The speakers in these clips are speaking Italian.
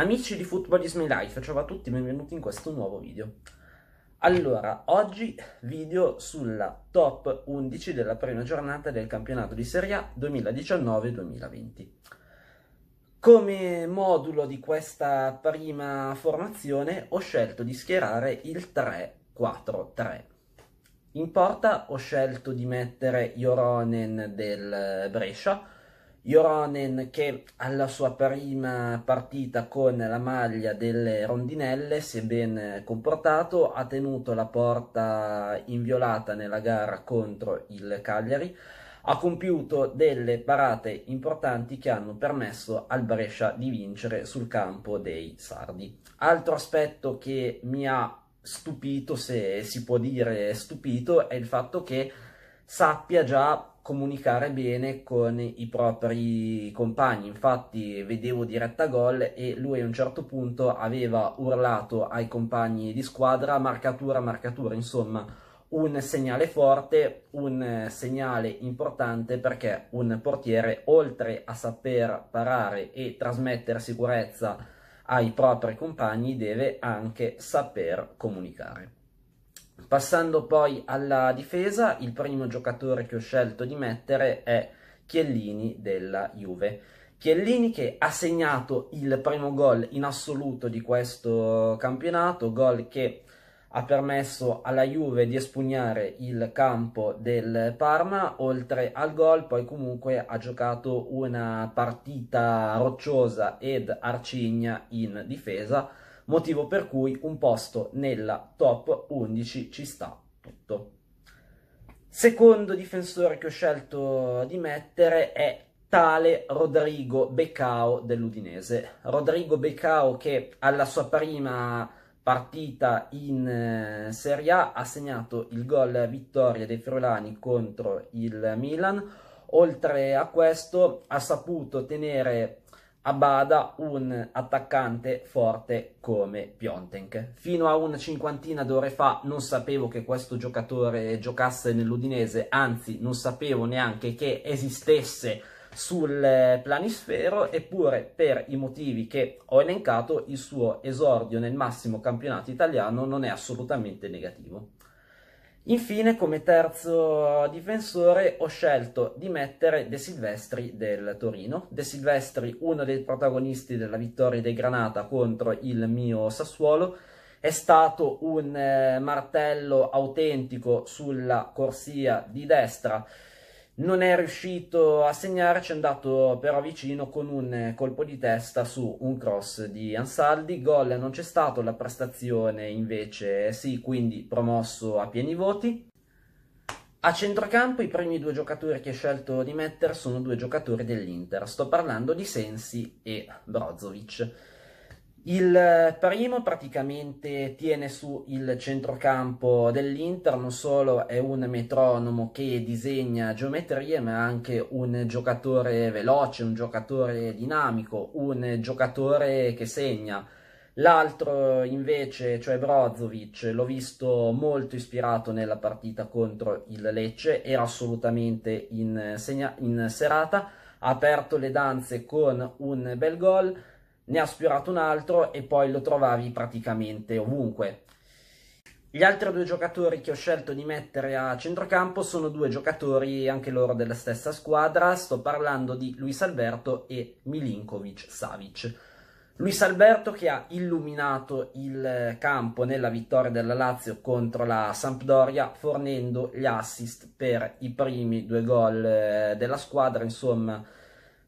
Amici di Footballism Life, ciao a tutti, benvenuti in questo nuovo video. Allora, oggi video sulla top 11 della prima giornata del campionato di Serie A 2019-2020. Come modulo di questa prima formazione ho scelto di schierare il 3-4-3. In porta ho scelto di mettere Joronen del Brescia, Joronen che alla sua prima partita con la maglia delle rondinelle si è ben comportato, ha tenuto la porta inviolata nella gara contro il Cagliari, ha compiuto delle parate importanti che hanno permesso al Brescia di vincere sul campo dei Sardi. Altro aspetto che mi ha stupito, se si può dire stupito, è il fatto che sappia già comunicare bene con i propri compagni. Infatti, vedevo diretta gol e lui a un certo punto aveva urlato ai compagni di squadra marcatura, marcatura, insomma. Un segnale forte, un segnale importante perché un portiere, oltre a saper parare e trasmettere sicurezza ai propri compagni, deve anche saper comunicare. Passando poi alla difesa, il primo giocatore che ho scelto di mettere è Chiellini della Juve. Chiellini che ha segnato il primo gol in assoluto di questo campionato, gol che ha permesso alla Juve di espugnare il campo del Parma, oltre al gol poi comunque ha giocato una partita rocciosa ed arcigna in difesa, motivo per cui un posto nella top 11 ci sta tutto. Secondo difensore che ho scelto di mettere è tale Rodrigo Beccao dell'Udinese. Rodrigo Beccao che alla sua prima partita in eh, Serie A ha segnato il gol vittoria dei Friulani contro il Milan. Oltre a questo ha saputo tenere a bada un attaccante forte come Piontek. Fino a una cinquantina d'ore fa non sapevo che questo giocatore giocasse nell'Udinese, anzi non sapevo neanche che esistesse sul eh, planisfero, eppure per i motivi che ho elencato il suo esordio nel massimo campionato italiano non è assolutamente negativo. Infine, come terzo difensore, ho scelto di mettere De Silvestri del Torino. De Silvestri, uno dei protagonisti della vittoria dei Granata contro il mio Sassuolo, è stato un eh, martello autentico sulla corsia di destra non è riuscito a segnarci, è andato però vicino con un eh, colpo di testa su un cross di Ansaldi, gol non c'è stato, la prestazione invece eh, sì, quindi promosso a pieni voti. A centrocampo i primi due giocatori che ha scelto di mettere sono due giocatori dell'Inter, sto parlando di Sensi e Brozovic. Il primo praticamente tiene su il centrocampo dell'Inter, non solo è un metronomo che disegna geometrie, ma è anche un giocatore veloce, un giocatore dinamico, un giocatore che segna. L'altro invece, cioè Brozovic, l'ho visto molto ispirato nella partita contro il Lecce, era assolutamente in, segna- in serata, ha aperto le danze con un bel gol ne ha sfiorato un altro e poi lo trovavi praticamente ovunque. Gli altri due giocatori che ho scelto di mettere a centrocampo sono due giocatori anche loro della stessa squadra, sto parlando di Luis Alberto e Milinkovic Savic. Luis Alberto che ha illuminato il campo nella vittoria della Lazio contro la Sampdoria fornendo gli assist per i primi due gol eh, della squadra, insomma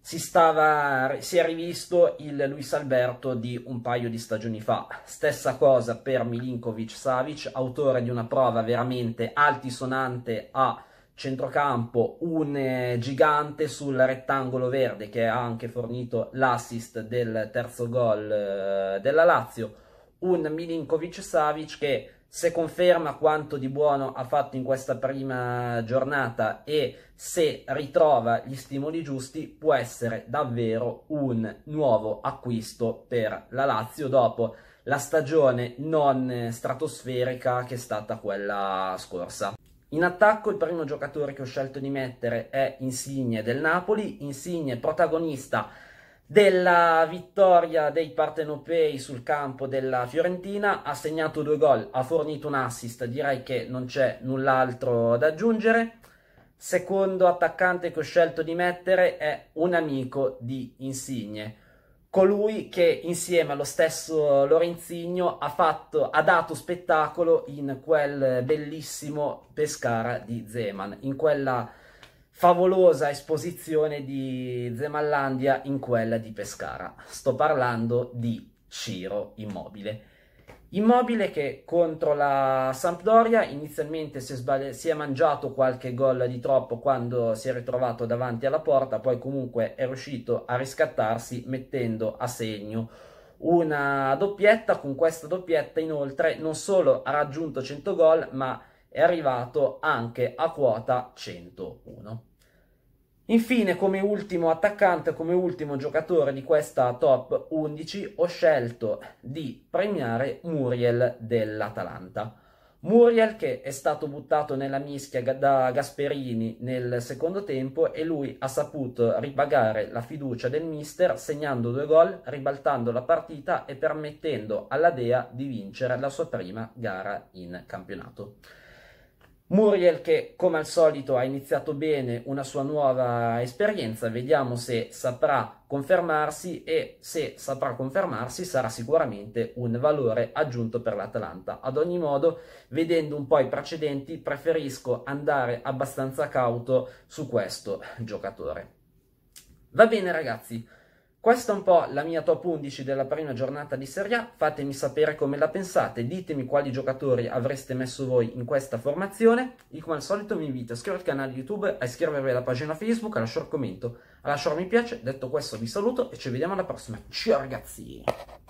si, stava, si è rivisto il Luis Alberto di un paio di stagioni fa. Stessa cosa per Milinkovic Savic, autore di una prova veramente altisonante a centrocampo, un gigante sul rettangolo verde che ha anche fornito l'assist del terzo gol eh, della Lazio, un Milinkovic Savic che se conferma quanto di buono ha fatto in questa prima giornata e se ritrova gli stimoli giusti può essere davvero un nuovo acquisto per la Lazio dopo la stagione non stratosferica che è stata quella scorsa. In attacco il primo giocatore che ho scelto di mettere è Insigne del Napoli, Insigne protagonista della vittoria dei partenopei sul campo della Fiorentina, ha segnato due gol, ha fornito un assist, direi che non c'è null'altro da aggiungere. Secondo attaccante che ho scelto di mettere è un amico di Insigne, colui che insieme allo stesso Lorenzigno ha, fatto, ha dato spettacolo in quel bellissimo Pescara di Zeman, in quella favolosa esposizione di Zemallandia in quella di Pescara. Sto parlando di Ciro Immobile. Immobile che contro la Sampdoria inizialmente si è, sbagli- si è mangiato qualche gol di troppo quando si è ritrovato davanti alla porta, poi comunque è riuscito a riscattarsi mettendo a segno una doppietta. Con questa doppietta inoltre non solo ha raggiunto 100 gol, ma è arrivato anche a quota 101. Infine, come ultimo attaccante, come ultimo giocatore di questa top 11, ho scelto di premiare Muriel dell'Atalanta. Muriel che è stato buttato nella mischia da Gasperini nel secondo tempo e lui ha saputo ripagare la fiducia del mister segnando due gol, ribaltando la partita e permettendo alla Dea di vincere la sua prima gara in campionato. Muriel che come al solito ha iniziato bene una sua nuova esperienza, vediamo se saprà confermarsi e se saprà confermarsi sarà sicuramente un valore aggiunto per l'Atalanta. Ad ogni modo, vedendo un po' i precedenti, preferisco andare abbastanza cauto su questo giocatore. Va bene ragazzi, questa è un po' la mia top 11 della prima giornata di Serie A, fatemi sapere come la pensate, ditemi quali giocatori avreste messo voi in questa formazione e come al solito vi invito a iscrivervi al canale YouTube, a iscrivervi alla pagina Facebook, a lasciare un commento, a lasciare un mi piace, detto questo vi saluto e ci vediamo alla prossima, ciao ragazzi!